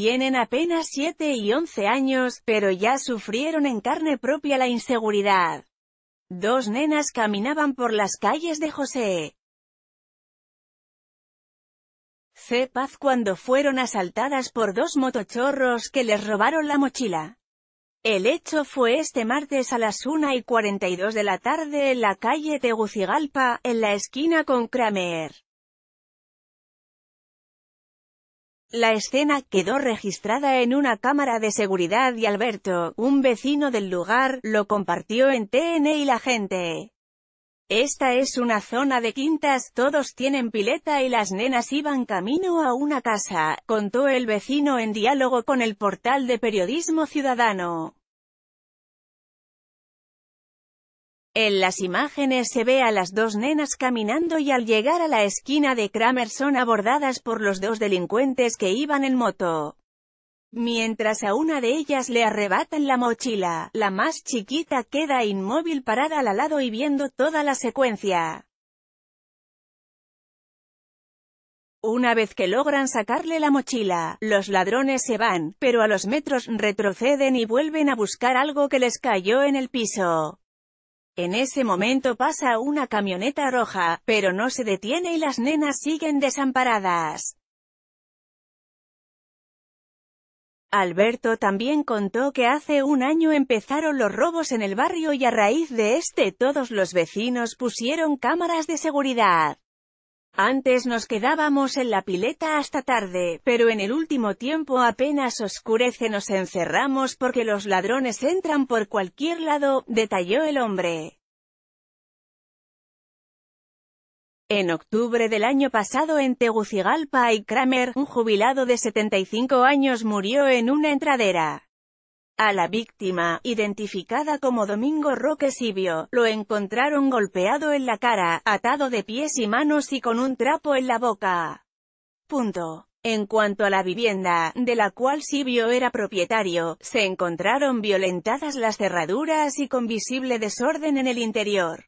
tienen apenas 7 y 11 años, pero ya sufrieron en carne propia la inseguridad. Dos nenas caminaban por las calles de José Cepaz cuando fueron asaltadas por dos motochorros que les robaron la mochila. El hecho fue este martes a las 1 y 42 de la tarde en la calle Tegucigalpa, en la esquina con Kramer. La escena quedó registrada en una cámara de seguridad y Alberto, un vecino del lugar, lo compartió en TN y la gente. Esta es una zona de quintas, todos tienen pileta y las nenas iban camino a una casa, contó el vecino en diálogo con el portal de Periodismo Ciudadano. En las imágenes se ve a las dos nenas caminando y al llegar a la esquina de Kramer son abordadas por los dos delincuentes que iban en moto. Mientras a una de ellas le arrebatan la mochila, la más chiquita queda inmóvil parada al lado y viendo toda la secuencia. Una vez que logran sacarle la mochila, los ladrones se van, pero a los metros retroceden y vuelven a buscar algo que les cayó en el piso. En ese momento pasa una camioneta roja, pero no se detiene y las nenas siguen desamparadas. Alberto también contó que hace un año empezaron los robos en el barrio y a raíz de este todos los vecinos pusieron cámaras de seguridad. Antes nos quedábamos en la pileta hasta tarde, pero en el último tiempo apenas oscurece nos encerramos porque los ladrones entran por cualquier lado, detalló el hombre. En octubre del año pasado en Tegucigalpa y Kramer, un jubilado de 75 años murió en una entradera. A la víctima, identificada como Domingo Roque Sibio, lo encontraron golpeado en la cara, atado de pies y manos y con un trapo en la boca. Punto. En cuanto a la vivienda, de la cual Sibio era propietario, se encontraron violentadas las cerraduras y con visible desorden en el interior.